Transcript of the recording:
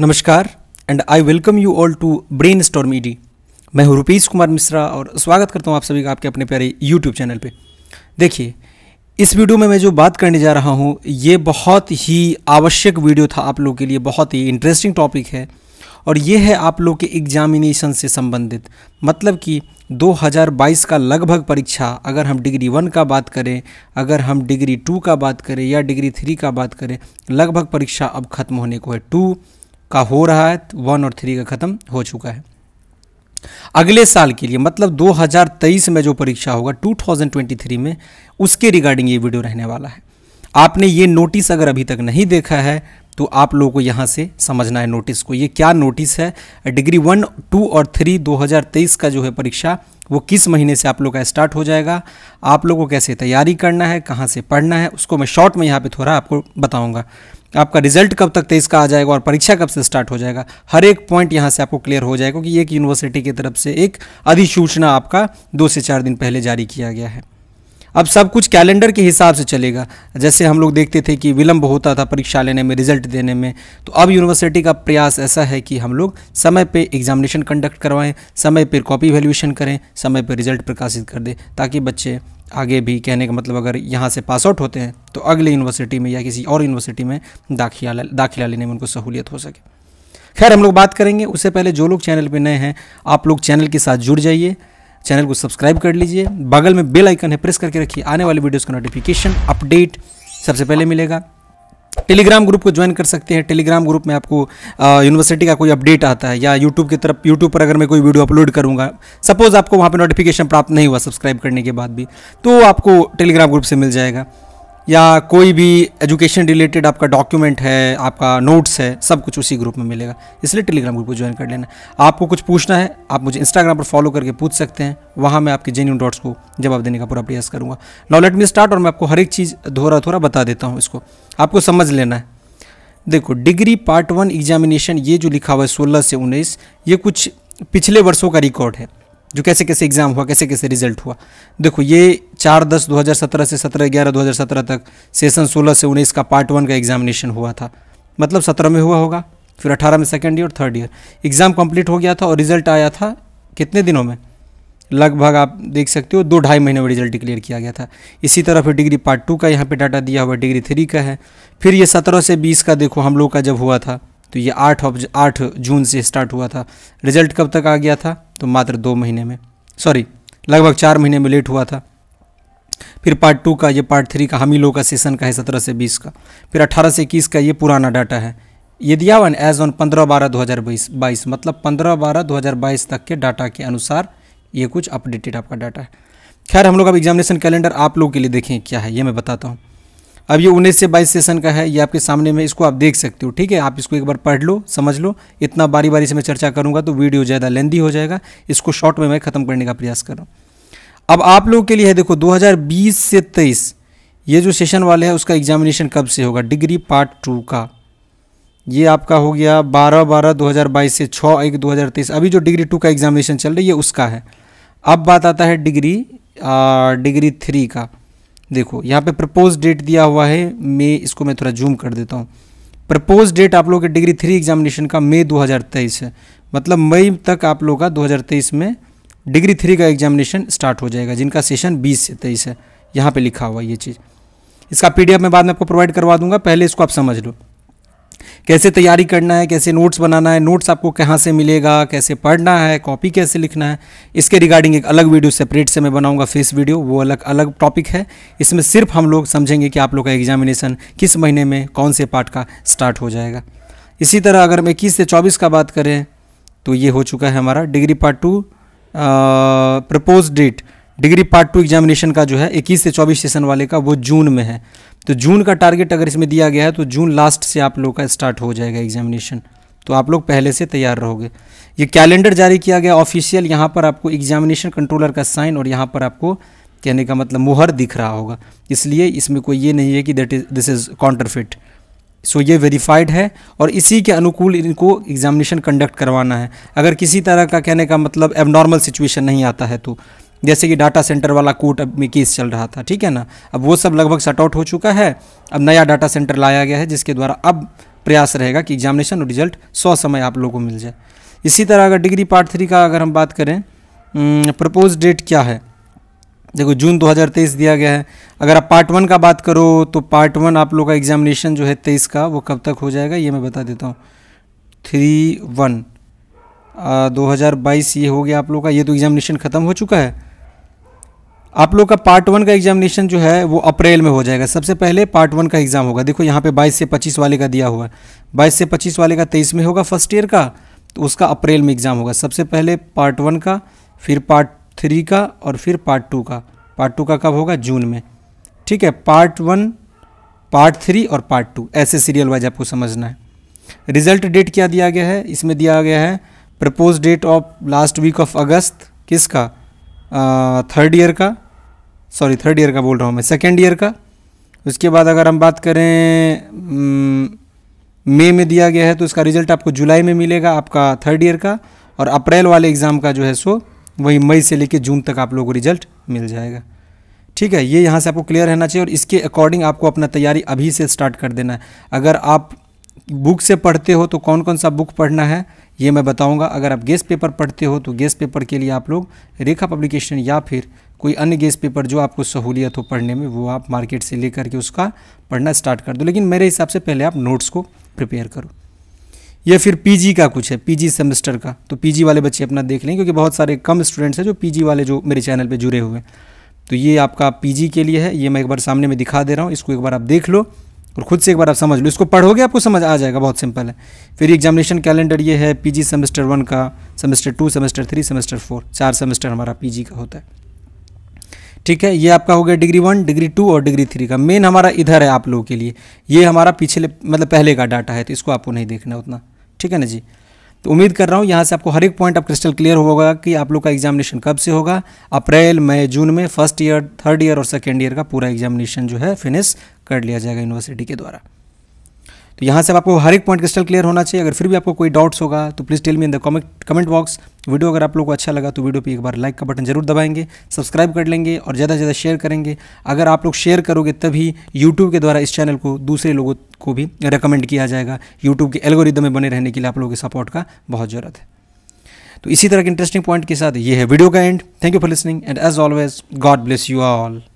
नमस्कार and I welcome you all to brain store मीडी मैं हूँ रुपेश कुमार मिश्रा और स्वागत करता हूँ आप सभी का आपके अपने प्यारे यूट्यूब चैनल पे देखिए इस वीडियो में मैं जो बात करने जा रहा हूँ ये बहुत ही आवश्यक वीडियो था आप लोग के लिए बहुत ही इंटरेस्टिंग टॉपिक है और ये है आप लोग के एग्जामिनेशन से संबंधित मतलब कि 2022 का लगभग परीक्षा अगर हम डिग्री वन का बात करें अगर हम डिग्री टू का बात करें या डिग्री थ्री का बात करें लगभग परीक्षा अब खत्म होने को है टू का हो रहा है तो वन और थ्री का ख़त्म हो चुका है अगले साल के लिए मतलब 2023 में जो परीक्षा होगा 2023 में उसके रिगार्डिंग ये वीडियो रहने वाला है आपने ये नोटिस अगर अभी तक नहीं देखा है तो आप लोगों को यहाँ से समझना है नोटिस को ये क्या नोटिस है डिग्री वन टू और थ्री 2023 का जो है परीक्षा वो किस महीने से आप लोग का स्टार्ट हो जाएगा आप लोगों को कैसे तैयारी करना है कहाँ से पढ़ना है उसको मैं शॉर्ट में यहाँ पे थोड़ा आपको बताऊँगा आपका रिजल्ट कब तक तेईस का आ जाएगा और परीक्षा कब से स्टार्ट हो जाएगा हर एक पॉइंट यहाँ से आपको क्लियर हो जाएगा कि एक यूनिवर्सिटी की तरफ से एक अधिसूचना आपका दो से चार दिन पहले जारी किया गया है अब सब कुछ कैलेंडर के हिसाब से चलेगा जैसे हम लोग देखते थे कि विलंब होता था परीक्षा लेने में रिजल्ट देने में तो अब यूनिवर्सिटी का प्रयास ऐसा है कि हम लोग समय पर एग्जामिनेशन कंडक्ट करवाएँ समय पर कॉपी वैल्यूएशन करें समय पर रिजल्ट प्रकाशित कर दें ताकि बच्चे आगे भी कहने का मतलब अगर यहाँ से पास आउट होते हैं तो अगले यूनिवर्सिटी में या किसी और यूनिवर्सिटी में दाखिला दाखिला लेने में उनको सहूलियत हो सके खैर हम लोग बात करेंगे उससे पहले जो लोग चैनल पर नए हैं आप लोग चैनल के साथ जुड़ जाइए चैनल को सब्सक्राइब कर लीजिए बगल में बेल आइकन है प्रेस करके रखिए आने वाली वीडियोस का नोटिफिकेशन अपडेट सबसे पहले मिलेगा टेलीग्राम ग्रुप को ज्वाइन कर सकते हैं टेलीग्राम ग्रुप में आपको यूनिवर्सिटी का कोई अपडेट आता है या यूट्यूब की तरफ यूट्यूब पर अगर मैं कोई वीडियो अपलोड करूंगा सपोज़ आपको वहाँ पर नोटिफिकेशन प्राप्त नहीं हुआ सब्सक्राइब करने के बाद भी तो आपको टेलीग्राम ग्रुप से मिल जाएगा या कोई भी एजुकेशन रिलेटेड आपका डॉक्यूमेंट है आपका नोट्स है सब कुछ उसी ग्रुप में मिलेगा इसलिए टेलीग्राम ग्रुप को ज्वाइन कर लेना आपको कुछ पूछना है आप मुझे इंस्टाग्राम पर फॉलो करके पूछ सकते हैं वहाँ मैं आपके जेन्यून डॉट्स को जवाब देने का पूरा प्रयास करूँगा नाउ लेट मी स्टार्ट और मैं आपको हर एक चीज़ थोड़ा थोड़ा बता देता हूँ इसको आपको समझ लेना है देखो डिग्री पार्ट वन एग्जामिनेशन ये जो लिखा हुआ है सोलह से उन्नीस ये कुछ पिछले वर्षों का रिकॉर्ड है जो कैसे कैसे एग्ज़ाम हुआ कैसे कैसे रिजल्ट हुआ देखो ये चार दस 2017 से सत्रह ग्यारह 2017 तक सेशन सोलह से उन्नीस का पार्ट वन का एग्जामिनेशन हुआ था मतलब सत्रह में हुआ होगा फिर अठारह में second year third year exam complete हो गया था और रिजल्ट आया था कितने दिनों में लगभग आप देख सकते हो दो ढाई महीने में रिजल्ट डिक्लेयर किया गया था इसी तरह फिर डिग्री पार्ट टू का यहाँ पे डाटा दिया हुआ डिग्री थ्री का है फिर ये सत्रह से बीस का देखो हम लोग का जब हुआ था तो ये आठ आठ जून से स्टार्ट हुआ था रिजल्ट कब तक आ गया था तो मात्र दो महीने में सॉरी लगभग चार महीने में लेट हुआ था फिर पार्ट टू का ये पार्ट थ्री का हम ही लोग का सेशन का है सत्रह से बीस का फिर अट्ठारह से इक्कीस का ये पुराना डाटा है ये दिया हुआ एज ऑन पंद्रह बारह दो हज़ार बाईस बाईस मतलब पंद्रह बारह दो हज़ार बाईस तक के डाटा के अनुसार ये कुछ अपडेटेड आपका डाटा है खैर हम लोग अब एग्जामिनेशन कैलेंडर आप लोग के लिए देखें क्या है ये मैं बताता हूँ अब ये उन्नीस से बाईस सेशन का है ये आपके सामने में इसको आप देख सकते हो ठीक है आप इसको एक बार पढ़ लो समझ लो इतना बारी बारी से मैं चर्चा करूँगा तो वीडियो ज़्यादा लेंदी हो जाएगा इसको शॉर्ट में मैं ख़त्म करने का प्रयास कर रहा हूँ अब आप लोग के लिए है देखो दो से तेईस ये जो सेशन वाले है उसका एग्जामिनेशन कब से होगा डिग्री पार्ट टू का ये आपका हो गया बारह बारह दो हज़ार बाईस से छः एक दो हज़ार तेईस अभी जो डिग्री टू का एग्जामिनेशन चल रही है उसका है अब बात आता है डिग्री आ, डिग्री थ्री का देखो यहाँ पे प्रपोज डेट दिया हुआ है मे इसको मैं थोड़ा जूम कर देता हूँ प्रपोज डेट आप लोग के डिग्री थ्री एग्जामिनेशन का मई 2023 है मतलब मई तक आप लोग का 2023 में डिग्री थ्री का एग्जामिनेशन स्टार्ट हो जाएगा जिनका सेशन 20 से तेईस है यहाँ पे लिखा हुआ ये चीज़ इसका पीडीएफ मैं बाद में आपको प्रोवाइड करवा दूंगा पहले इसको आप समझ लो कैसे तैयारी करना है कैसे नोट्स बनाना है नोट्स आपको कहाँ से मिलेगा कैसे पढ़ना है कॉपी कैसे लिखना है इसके रिगार्डिंग एक अलग वीडियो सेपरेट से मैं बनाऊंगा फेस वीडियो वो अलग अलग टॉपिक है इसमें सिर्फ हम लोग समझेंगे कि आप लोग का एग्जामिनेशन किस महीने में कौन से पार्ट का स्टार्ट हो जाएगा इसी तरह अगर हम इक्कीस से चौबीस का बात करें तो ये हो चुका है हमारा degree part two propose date degree part two examination का जो है इक्कीस से चौबीस सेशन वाले का वो जून में है तो जून का टारगेट अगर इसमें दिया गया है तो जून लास्ट से आप लोग का स्टार्ट हो जाएगा एग्जामिनेशन तो आप लोग पहले से तैयार रहोगे ये कैलेंडर जारी किया गया ऑफिशियल यहाँ पर आपको एग्जामिनेशन कंट्रोलर का साइन और यहाँ पर आपको कहने का मतलब मुहर दिख रहा होगा इसलिए इसमें कोई ये नहीं है कि that is this is counterfeit so ये वेरीफाइड है और इसी के अनुकूल इनको एग्जामिनेशन कंडक्ट करवाना है अगर किसी तरह का कहने का मतलब एबनॉर्मल सिचुएशन नहीं आता है तो जैसे कि डाटा सेंटर वाला कोर्ट अब में केस चल रहा था ठीक है ना अब वो सब लगभग सट आउट हो चुका है अब नया डाटा सेंटर लाया गया है जिसके द्वारा अब प्रयास रहेगा कि एग्जामिनेशन और रिजल्ट सौ समय आप लोगों को मिल जाए इसी तरह अगर डिग्री पार्ट थ्री का अगर हम बात करें प्रपोज डेट क्या है देखो जून 2023 दिया गया है अगर आप पार्ट वन का बात करो तो पार्ट वन आप लोग का एग्जामिनेशन जो है तेईस का वो कब तक हो जाएगा ये मैं बता देता हूँ थ्री वन दो हज़ार बाईस ये हो गया आप लोग का ये तो एग्जामिनेशन ख़त्म हो चुका है आप लोग का पार्ट वन का एग्जामिनेशन जो है वो अप्रैल में हो जाएगा सबसे पहले पार्ट वन का एग्जाम होगा देखो यहाँ पे 22 से 25 वाले का दिया हुआ है 22 से 25 वाले का 23 में होगा फर्स्ट ईयर का तो उसका अप्रैल में एग्ज़ाम होगा सबसे पहले पार्ट वन का फिर पार्ट थ्री का और फिर पार्ट टू का पार्ट टू का कब होगा जून में ठीक है पार्ट वन पार्ट थ्री और पार्ट टू ऐसे सीरियल वाइज आपको समझना है रिजल्ट डेट क्या दिया गया है इसमें दिया गया है propose date of last week of August किसका थर्ड ईयर का सॉरी थर्ड ईयर का बोल रहा हूँ मैं सेकेंड ईयर का उसके बाद अगर हम बात करें मई हम्म, में दिया गया है तो इसका रिजल्ट आपको जुलाई में मिलेगा आपका थर्ड ईयर का और अप्रैल वाले एग्ज़ाम का जो है सो वही मई से लेकर जून तक आप लोगों को रिजल्ट मिल जाएगा ठीक है ये यहाँ से आपको क्लियर रहना चाहिए और इसके अकॉर्डिंग आपको अपना तैयारी अभी से स्टार्ट कर देना है अगर आप बुक से पढ़ते हो तो कौन कौन सा बुक पढ़ना है ये मैं बताऊंगा अगर आप गेस्ट पेपर पढ़ते हो तो गेस्ट पेपर के लिए आप लोग रेखा पब्लिकेशन या फिर कोई अन्य गेस्ट पेपर जो आपको सहूलियत हो पढ़ने में वो आप मार्केट से ले करके उसका पढ़ना स्टार्ट कर दो लेकिन मेरे हिसाब से पहले आप नोट्स को प्रिपेयर करो या फिर पीजी का कुछ है पीजी सेमेस्टर का तो पीजी वाले बच्चे अपना देख लें क्योंकि बहुत सारे कम स्टूडेंट्स हैं जो पीजी वाले जो मेरे चैनल पे जुड़े हुए हैं तो ये आपका पीजी के लिए है ये मैं एक बार सामने में दिखा दे रहा हूँ इसको एक बार आप देख लो और खुद से एक बार आप समझ लो इसको पढ़ोगे आपको समझ आ जाएगा बहुत सिंपल है फिर एग्जामिनेशन कैलेंडर ये है पीजी सेमेस्टर वन का semester two semester three semester four चार सेमेस्टर हमारा पीजी का होता है ठीक है ये आपका हो गया डिग्री वन डिग्री टू और डिग्री थ्री का मेन हमारा इधर है आप लोगों के लिए ये हमारा पिछले मतलब पहले का डाटा है तो इसको आपको नहीं देखना उतना ठीक है ना जी तो उम्मीद कर रहा हूँ यहाँ से आपको हर एक पॉइंट अब क्रिस्टल क्लियर होगा कि आप लोग का एग्जामिनेशन कब से होगा अप्रैल मई जून में फर्स्ट ईयर थर्ड ईयर और सेकेंड ईयर का पूरा एग्जामिनेशन जो है फिनिश कर लिया जाएगा यूनिवर्सिटी के द्वारा तो यहाँ से आपको हर एक पॉइंट क्रिस्टल क्लियर होना चाहिए अगर फिर भी आपको कोई डाउट्स होगा तो please tell me in the comment comment box video अगर आप लोग को अच्छा लगा तो वीडियो पे एक बार लाइक का बटन जरूर दबाएंगे सब्सक्राइब कर लेंगे और ज़्यादा से ज़्यादा शेयर करेंगे अगर आप लोग शेयर करोगे तभी यूट्यूब के द्वारा इस चैनल को दूसरे लोगों को भी रिकमेंड किया जाएगा यूट्यूब के एल्गोरिदम में बने रहने के लिए आप लोगों के सपोर्ट का बहुत ज़रूरत है तो इसी तरह के इंटरेस्टिंग पॉइंट के साथ ये है वीडियो का end thank you for listening and as always God bless you all